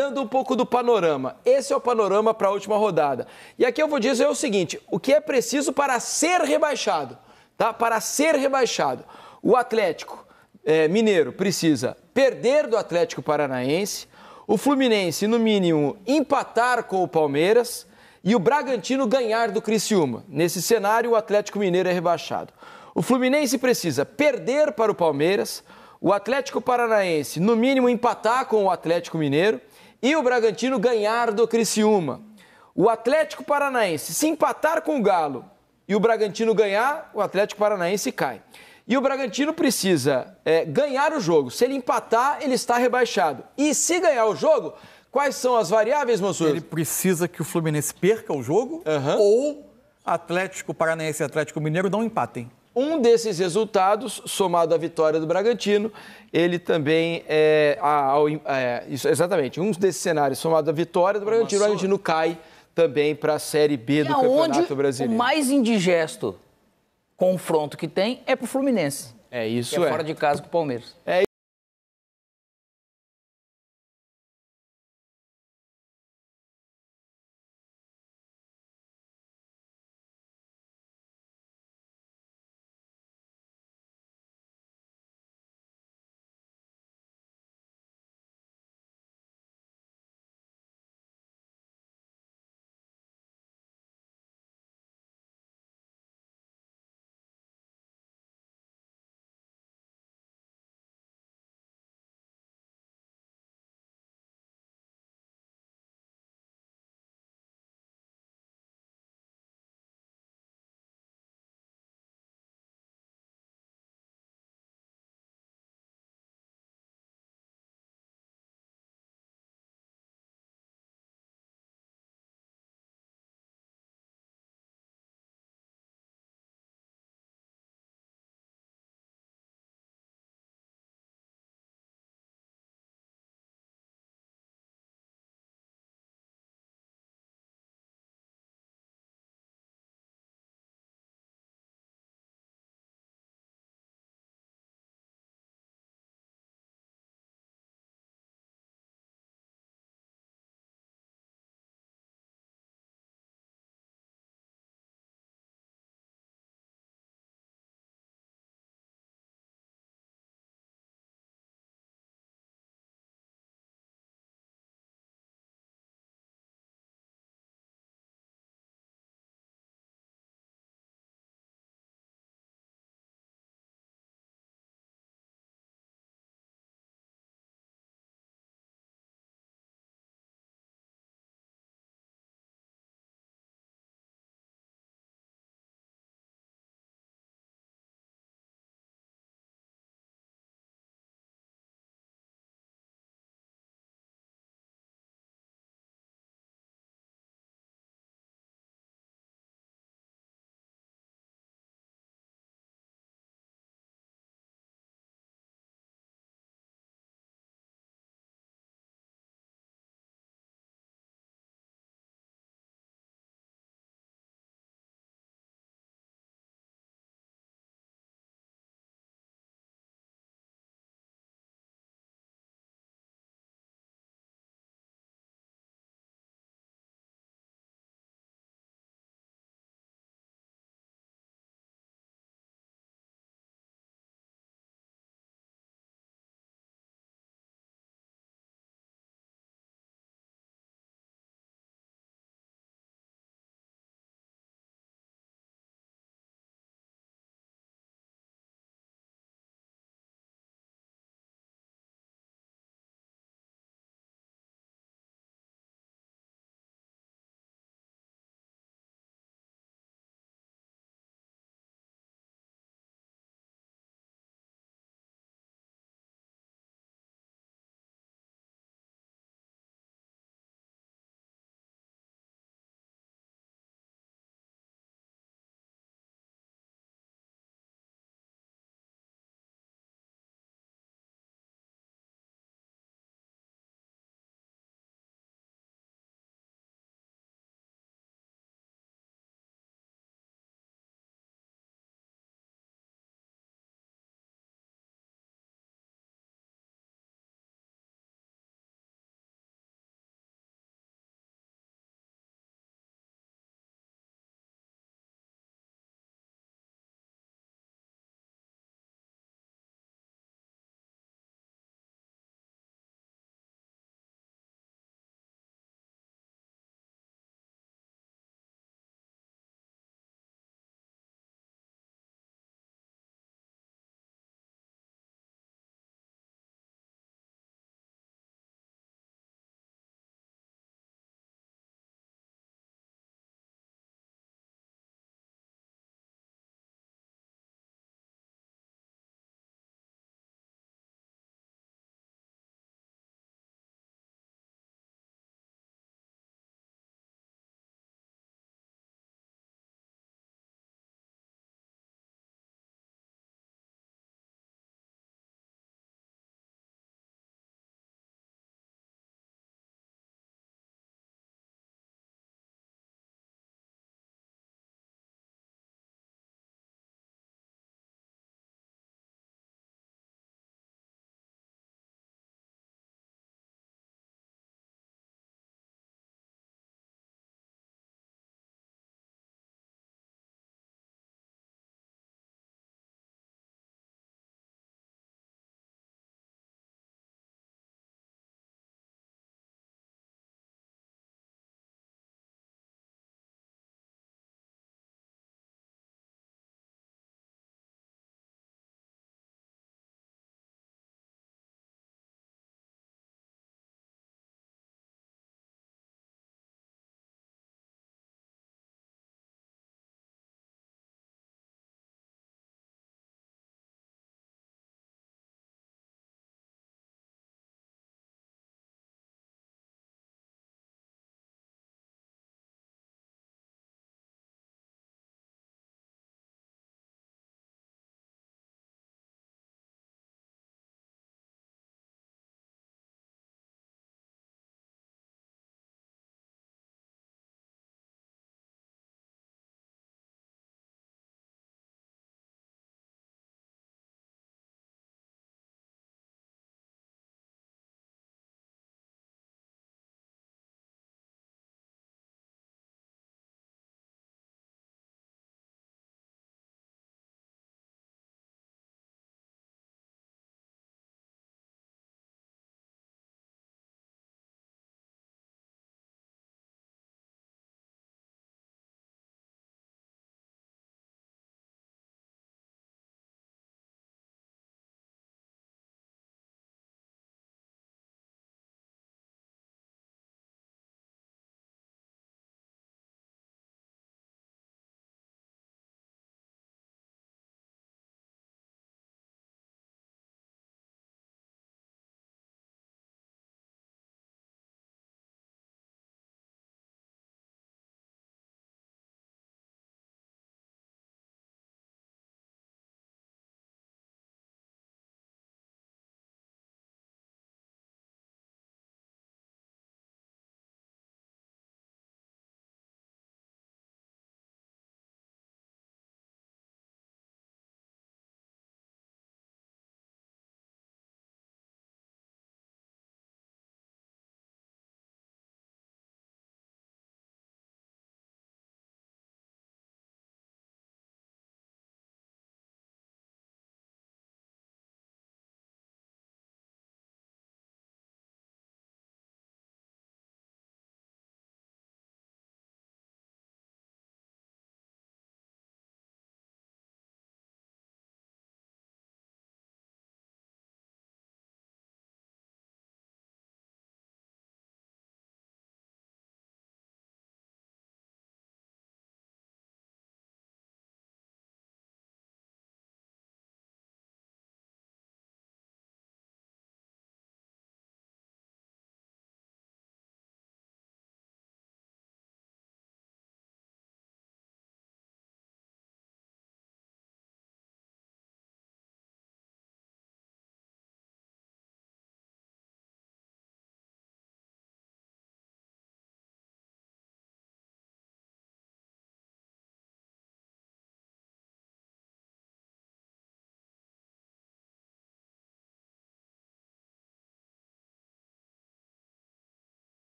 dando um pouco do panorama. Esse é o panorama para a última rodada. E aqui eu vou dizer o seguinte: o que é preciso para ser rebaixado, tá? Para ser rebaixado, o Atlético é, Mineiro precisa perder do Atlético Paranaense, o Fluminense no mínimo empatar com o Palmeiras e o Bragantino ganhar do Criciúma. Nesse cenário, o Atlético Mineiro é rebaixado. O Fluminense precisa perder para o Palmeiras, o Atlético Paranaense, no mínimo, empatar com o Atlético Mineiro e o Bragantino ganhar do Criciúma. O Atlético Paranaense se empatar com o Galo e o Bragantino ganhar, o Atlético Paranaense cai. E o Bragantino precisa é, ganhar o jogo. Se ele empatar, ele está rebaixado. E se ganhar o jogo, quais são as variáveis, Mansur? Ele precisa que o Fluminense perca o jogo uhum. ou Atlético Paranaense e Atlético Mineiro não empatem. Um desses resultados, somado à vitória do Bragantino, ele também é, ao, é isso, exatamente um desses cenários, somado à vitória do Bragantino, o Bragantino cai também para a Série B e do Campeonato Brasileiro. O mais indigesto confronto que tem é para o Fluminense. É isso. Que é, é fora de casa com o Palmeiras. É